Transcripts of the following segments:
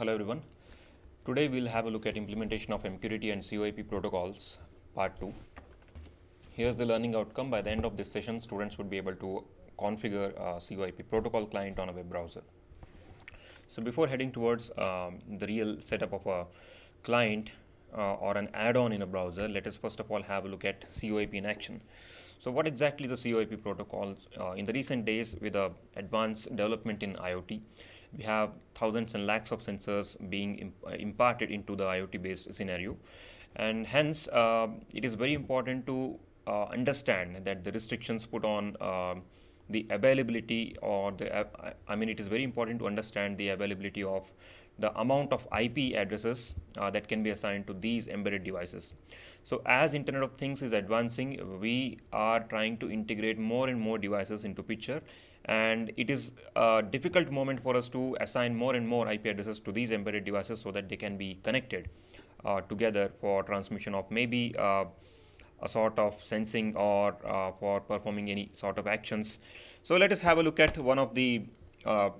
Hello everyone. Today we'll have a look at implementation of MQTT and COIP protocols part 2. Here's the learning outcome. By the end of this session, students would be able to configure a COIP protocol client on a web browser. So before heading towards um, the real setup of a client uh, or an add-on in a browser, let us first of all have a look at COIP in action. So what exactly is the COIP protocol? Uh, in the recent days with the advanced development in IoT, we have thousands and lakhs of sensors being imp uh, imparted into the IoT based scenario. And hence, uh, it is very important to uh, understand that the restrictions put on uh, the availability or the, uh, I mean, it is very important to understand the availability of the amount of IP addresses uh, that can be assigned to these embedded devices. So as Internet of Things is advancing, we are trying to integrate more and more devices into picture and it is a difficult moment for us to assign more and more IP addresses to these embedded devices so that they can be connected uh, together for transmission of maybe uh, a sort of sensing or uh, for performing any sort of actions. So let us have a look at one of the uh,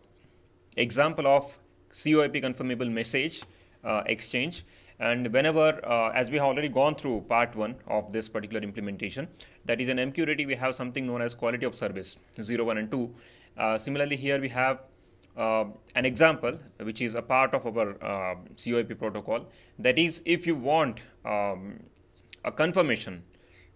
example of COIP confirmable message uh, exchange and whenever, uh, as we have already gone through part one of this particular implementation, that is an MQTT, we have something known as quality of service 0, 1 and 2. Uh, similarly, here we have uh, an example which is a part of our uh, COIP protocol. That is, if you want um, a confirmation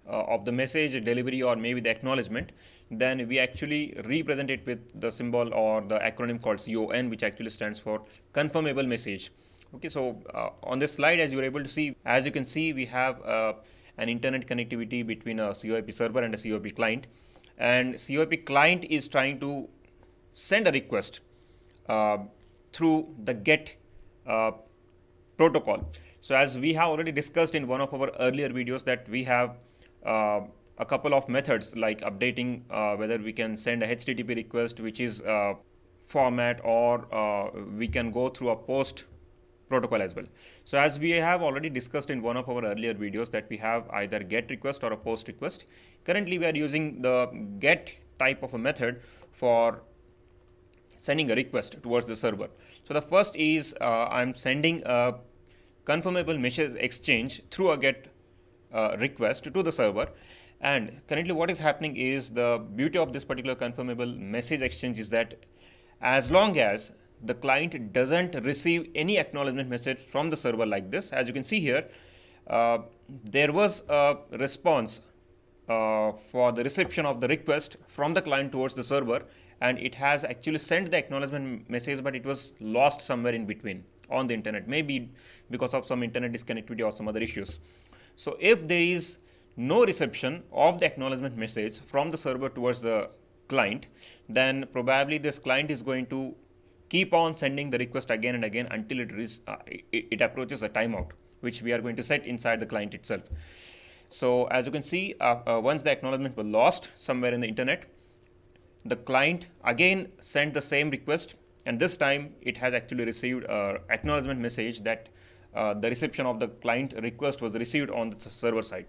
uh, of the message delivery or maybe the acknowledgement, then we actually represent it with the symbol or the acronym called CON, which actually stands for confirmable message. Okay, so uh, on this slide, as you are able to see, as you can see, we have uh, an internet connectivity between a COIP server and a COIP client. And COIP client is trying to send a request uh, through the GET uh, protocol. So as we have already discussed in one of our earlier videos that we have uh, a couple of methods like updating uh, whether we can send a HTTP request which is format or we can go through a post protocol as well. So as we have already discussed in one of our earlier videos that we have either get request or a post request. Currently we are using the get type of a method for sending a request towards the server. So the first is uh, I'm sending a confirmable message exchange through a get uh, request to the server and currently what is happening is the beauty of this particular confirmable message exchange is that as long as the client doesn't receive any acknowledgement message from the server like this. As you can see here, uh, there was a response uh, for the reception of the request from the client towards the server and it has actually sent the acknowledgement message but it was lost somewhere in between on the internet maybe because of some internet disconnectivity or some other issues so if there is no reception of the acknowledgement message from the server towards the client then probably this client is going to keep on sending the request again and again until it, is, uh, it, it approaches a timeout, which we are going to set inside the client itself. So as you can see, uh, uh, once the acknowledgement was lost somewhere in the internet, the client again sent the same request and this time it has actually received an acknowledgement message that uh, the reception of the client request was received on the server side.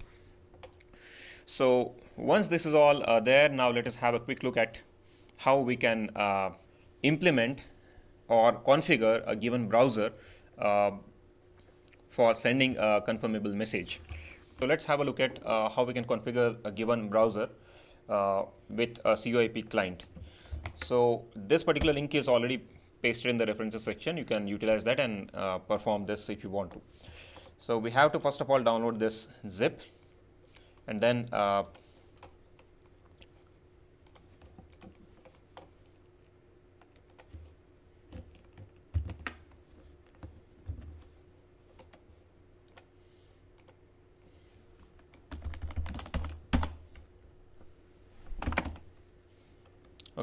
So once this is all uh, there, now let us have a quick look at how we can uh, implement or configure a given browser uh, for sending a confirmable message. So let's have a look at uh, how we can configure a given browser uh, with a COIP client. So this particular link is already pasted in the references section. You can utilize that and uh, perform this if you want to. So we have to first of all download this zip and then uh,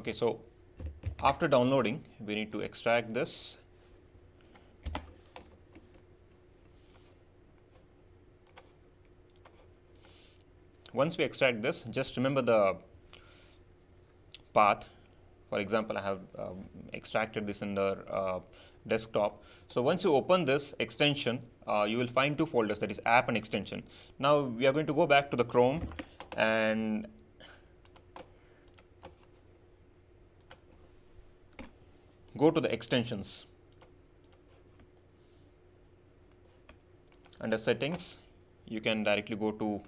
Okay, so after downloading, we need to extract this. Once we extract this, just remember the path. For example, I have um, extracted this in the uh, desktop. So once you open this extension, uh, you will find two folders that is app and extension. Now we are going to go back to the Chrome and go to the extensions under settings you can directly go to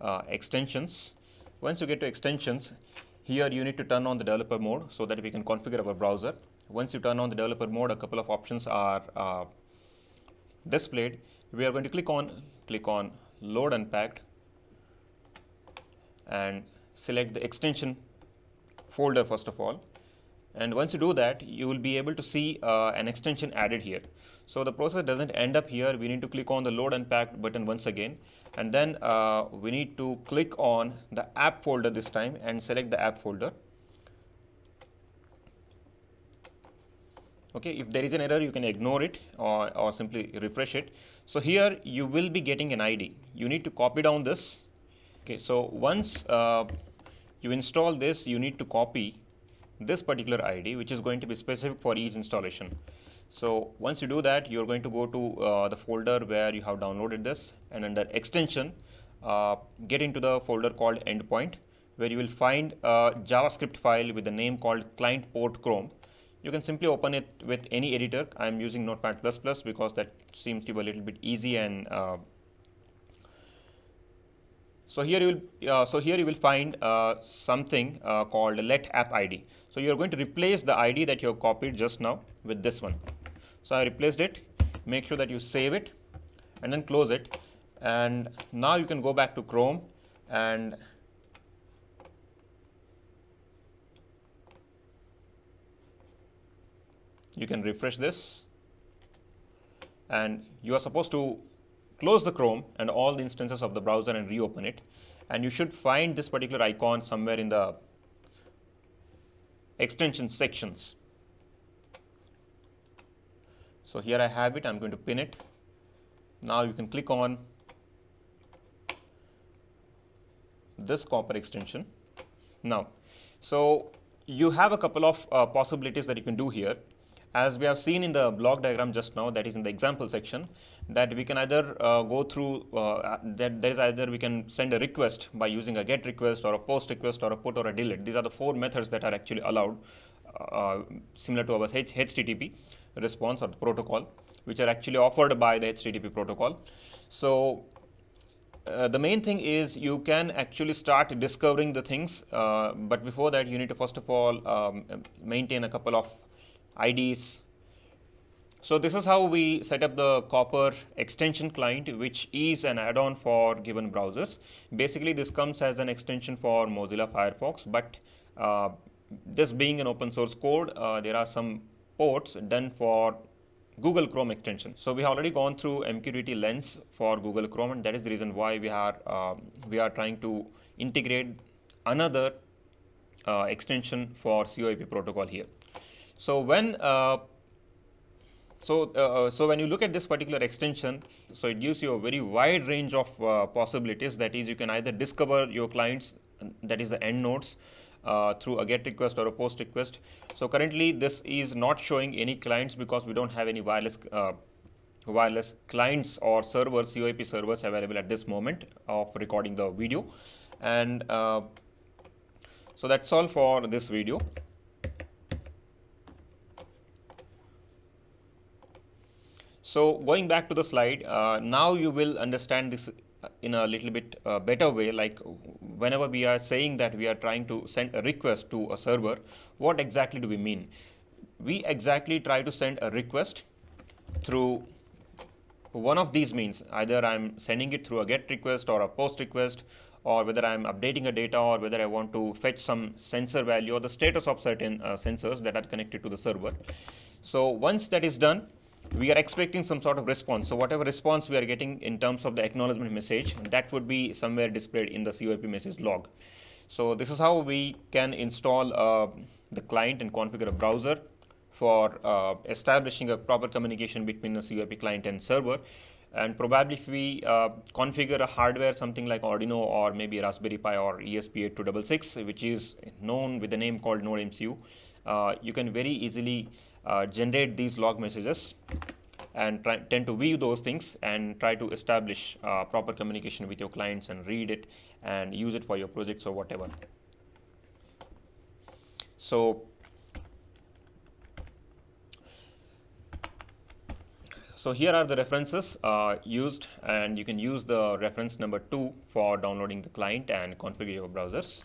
uh, extensions once you get to extensions here you need to turn on the developer mode so that we can configure our browser once you turn on the developer mode a couple of options are uh, displayed we are going to click on click on load unpacked and select the extension folder first of all and once you do that you will be able to see uh, an extension added here so the process doesn't end up here we need to click on the load Pack button once again and then uh, we need to click on the app folder this time and select the app folder okay if there is an error you can ignore it or, or simply refresh it so here you will be getting an id you need to copy down this okay so once uh, you install this you need to copy this particular ID which is going to be specific for each installation. So once you do that, you're going to go to uh, the folder where you have downloaded this and under extension, uh, get into the folder called endpoint where you will find a JavaScript file with the name called client port chrome. You can simply open it with any editor. I'm using Notepad++ because that seems to be a little bit easy and uh, so here you will, uh, so here you will find uh, something uh, called let app ID. So you are going to replace the ID that you have copied just now with this one. So I replaced it. Make sure that you save it and then close it. And now you can go back to Chrome and you can refresh this and you are supposed to close the Chrome and all the instances of the browser and reopen it. And you should find this particular icon somewhere in the extension sections. So here I have it, I'm going to pin it. Now you can click on this copper extension. Now, so you have a couple of uh, possibilities that you can do here as we have seen in the block diagram just now that is in the example section that we can either uh, go through uh, that there is either we can send a request by using a get request or a post request or a put or a delete these are the four methods that are actually allowed uh, similar to our H http response or protocol which are actually offered by the http protocol so uh, the main thing is you can actually start discovering the things, uh, but before that you need to first of all um, maintain a couple of IDs. So this is how we set up the copper extension client which is an add-on for given browsers. Basically this comes as an extension for Mozilla Firefox but uh, this being an open source code uh, there are some ports done for Google Chrome extension. So we have already gone through MQTT lens for Google Chrome and that is the reason why we are uh, we are trying to integrate another uh, extension for COAP protocol here. So when uh, so, uh, uh, so when you look at this particular extension, so it gives you a very wide range of uh, possibilities. That is, you can either discover your clients, that is the end nodes, uh, through a get request or a post request. So currently, this is not showing any clients because we don't have any wireless uh, wireless clients or servers, COIP servers available at this moment of recording the video. And so that's all for this video. So going back to the slide, uh, now you will understand this uh, in a little bit uh, better way like whenever we are saying that we are trying to send a request to a server, what exactly do we mean? We exactly try to send a request through one of these means either I'm sending it through a get request or a post request or whether I'm updating a data or whether I want to fetch some sensor value or the status of certain uh, sensors that are connected to the server. So once that is done, we are expecting some sort of response. So whatever response we are getting in terms of the acknowledgement message, that would be somewhere displayed in the COIP message log. So this is how we can install uh, the client and configure a browser for uh, establishing a proper communication between the COIP client and server. And probably if we uh, configure a hardware, something like Arduino or maybe Raspberry Pi or ESP8266, which is known with the name called NodeMCU, uh, you can very easily uh, generate these log messages and try, tend to view those things and try to establish uh, proper communication with your clients and read it and use it for your projects or whatever. So So here are the references uh, used and you can use the reference number 2 for downloading the client and configure your browsers.